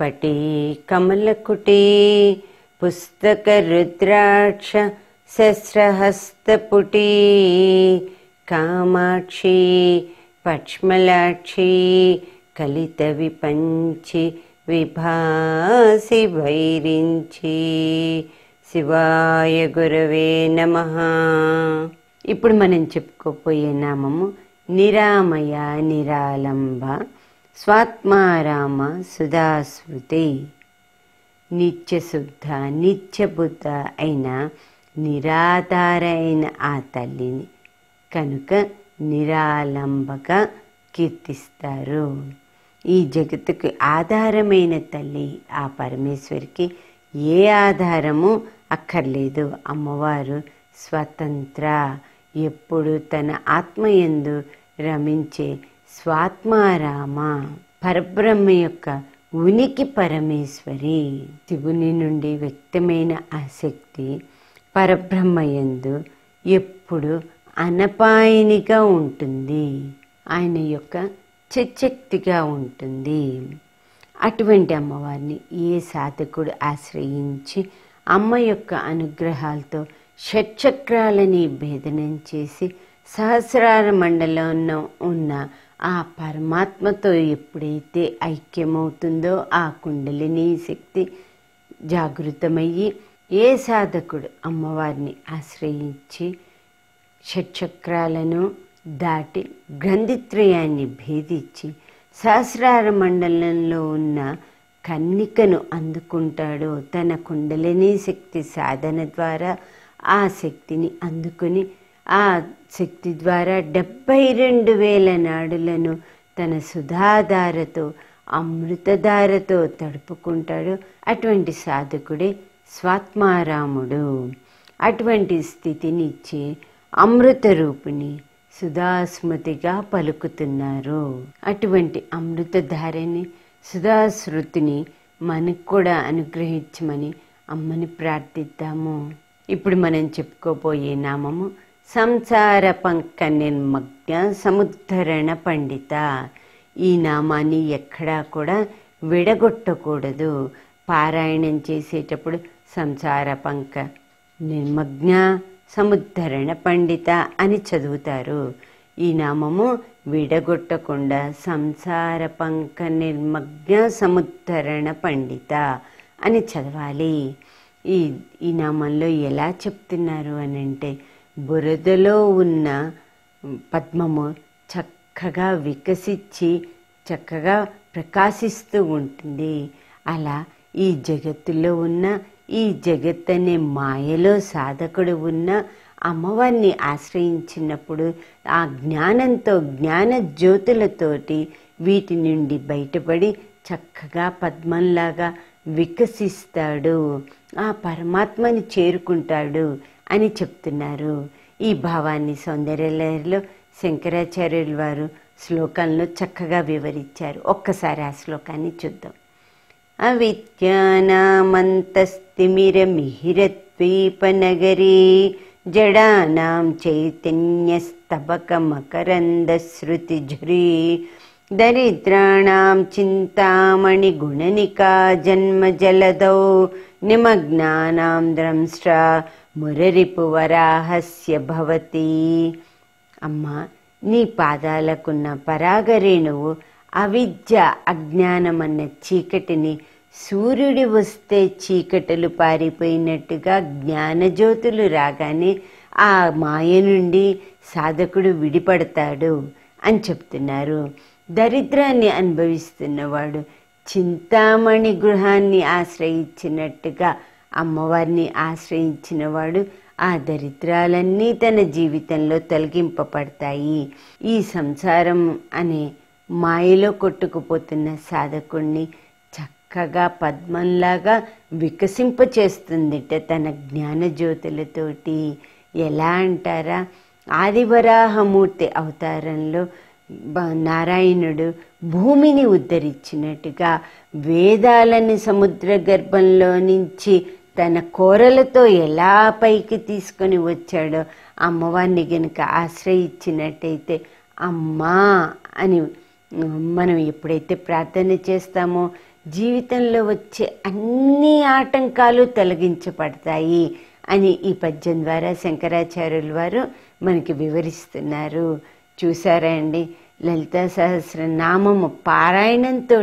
పటి కమలకుటి పుస్తక రుద్రాక్ష శస్త్రహస్తపుటి కామాక్షి పక్ష్మలాక్షి కలిత విపంచి విభాసి వైరించి శివాయ గురవే నమ ఇప్పుడు మనం చెప్పుకోపోయే నామము నిరామయ నిరాలంబ స్వాత్మారామ రామ సుధాస్మృతి నిత్యశుద్ధ నిత్యబుద్ధ అయిన నిరాధార అయిన ఆ తల్లిని కనుక నిరాలంబక కీర్తిస్తారు ఈ జగత్తుకు ఆధారమైన తల్లి ఆ పరమేశ్వరికి ఏ ఆధారము అక్కర్లేదు అమ్మవారు స్వతంత్ర ఎప్పుడు తన ఆత్మయందు రమించే స్వాత్మారామ పరబ్రహ్మ యొక్క ఉనికి పరమేశ్వరి శివుని నుండి వ్యక్తమైన ఆ శక్తి పరబ్రహ్మయందు ఎప్పుడు అనపాయనిగా ఉంటుంది ఆయన యొక్క చచ్చక్తిగా ఉంటుంది అటువంటి అమ్మవారిని ఏ సాధకుడు ఆశ్రయించి అమ్మ యొక్క అనుగ్రహాలతో షట్చక్రాలని భేదనం చేసి సహస్రార మండలంలో ఉన్న ఆ పరమాత్మతో ఎప్పుడైతే ఐక్యమవుతుందో ఆ కుండలిని శక్తి జాగృతమయ్యి ఏ సాధకుడు అమ్మవారిని ఆశ్రయించి షట్చక్రాలను దాటి గ్రంథిత్రయాన్ని భేదించి సహస్రార మండలంలో ఉన్న కన్నికను అందుకుంటాడో తన కుండలిని శక్తి సాధన ద్వారా ఆ శక్తిని అందుకుని ఆ శక్తి ద్వారా డెబ్బై రెండు వేల నాడులను తన సుధాధారతో అమృతధారతో తడుపుకుంటాడు అటువంటి సాధకుడే స్వాత్మారాముడు అటువంటి స్థితినిచ్చే అమృత రూపిణి సుధాస్మృతిగా పలుకుతున్నారు అటువంటి అమృతధారని సుధాశ్రుతిని మనకు కూడా అనుగ్రహించమని అమ్మని ప్రార్థిద్దాము ఇప్పుడు మనం చెప్పుకోబోయే నామము సంసార పంక నిర్మగ్న సముద్ధరణ పండిత ఈ నామాన్ని ఎక్కడా కూడా విడగొట్టకూడదు పారాయణం చేసేటప్పుడు సంసార పంక నిర్మగ్న సముద్ధరణ పండిత అని చదువుతారు ఈ నామము విడగొట్టకుండా సంసార పంక నిర్మగ్న సముద్ధరణ పండిత అని చదవాలి ఈ ఈ నామంలో ఎలా చెప్తున్నారు అనంటే అంటే బురదలో ఉన్న పద్మము చక్కగా వికసించి చక్కగా ప్రకాశిస్తూ ఉంటుంది అలా ఈ జగత్తులో ఉన్న ఈ జగత్ అనే మాయలో సాధకుడు ఉన్న అమ్మవారిని ఆశ్రయించినప్పుడు ఆ జ్ఞానంతో జ్ఞాన జ్యోతులతోటి వీటి నుండి బయటపడి చక్కగా పద్మంలాగా వికసిస్తాడు ఆ పరమాత్మని చేరుకుంటాడు అని చెప్తున్నారు ఈ భావాన్ని సౌందర్యలహరిలో శంకరాచార్యుల వారు శ్లోకంలో చక్కగా వివరించారు ఒక్కసారి ఆ శ్లోకాన్ని చూద్దాం అవిద్యానామంతస్తిమిరమిహిరద్వీపనగరే జడానాం చైతన్యస్తబకమకరందశ్రుతిఝ్రీ దరిద్రాణం చింతామణి చింతామణిగుణనికా జన్మజలదౌ నిమగ్నానాం మురరిపు వరాహస్య భవతి అమ్మ నీ పాదాలకున్న పరాగరేణువు అవిద్య అజ్ఞానమన్న చీకటిని సూర్యుడి వస్తే చీకటలు పారిపోయినట్టుగా జ్ఞానజ్యోతులు రాగానే ఆ మాయ నుండి సాధకుడు విడిపడతాడు అని చెప్తున్నారు దరిద్రాన్ని అనుభవిస్తున్నవాడు చింతామణి గృహాన్ని ఆశ్రయించినట్టుగా అమ్మవారిని ఆశ్రయించినవాడు ఆ దరిద్రాలన్నీ తన జీవితంలో తొలగింపబడతాయి ఈ సంసారం అనే మాయలో కొట్టుకుపోతున్న సాధకుణ్ణి చక్కగా పద్మంలాగా వికసింపచేస్తుందిట తన జ్ఞానజ్యోతులతోటి ఎలా అంటారా ఆదివరాహమూర్తి అవతారంలో నారాయణుడు భూమిని ఉద్ధరించినట్టుగా వేదాలని సముద్ర గర్భంలో నుంచి తన కోరలతో ఎలా పైకి తీసుకొని వచ్చాడో అమ్మవారిని గనుక ఆశ్రయించినట్టయితే అమ్మా అని మనం ఎప్పుడైతే ప్రార్థన చేస్తామో జీవితంలో వచ్చే అన్ని ఆటంకాలు తొలగించబడతాయి అని ఈ పద్యం ద్వారా శంకరాచార్యుల వారు మనకి వివరిస్తున్నారు చూసారా అండి లలిత సహస్రనామము పారాయణంతో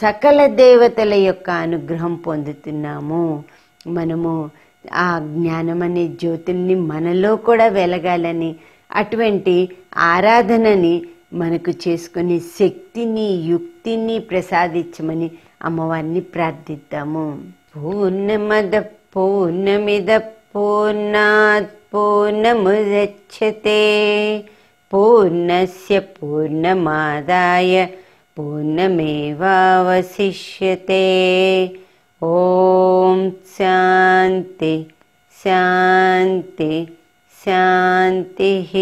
సకల దేవతల యొక్క అనుగ్రహం పొందుతున్నాము మనము ఆ జ్ఞానం అనే జ్యోతుల్ని మనలో కూడా వెలగాలని అటువంటి ఆరాధనని మనకు చేసుకునే శక్తిని యుక్తిని ప్రసాదించమని అమ్మవారిని ప్రార్థిద్దాము పూర్ణమద పూర్ణమిద పూర్ణాత్ పూర్ణముదచ్చతే पूर्णस्य पूर्णमादाय पूर्णमेवावशिष्यते ॐ शान्ति शान्ति शान्तिः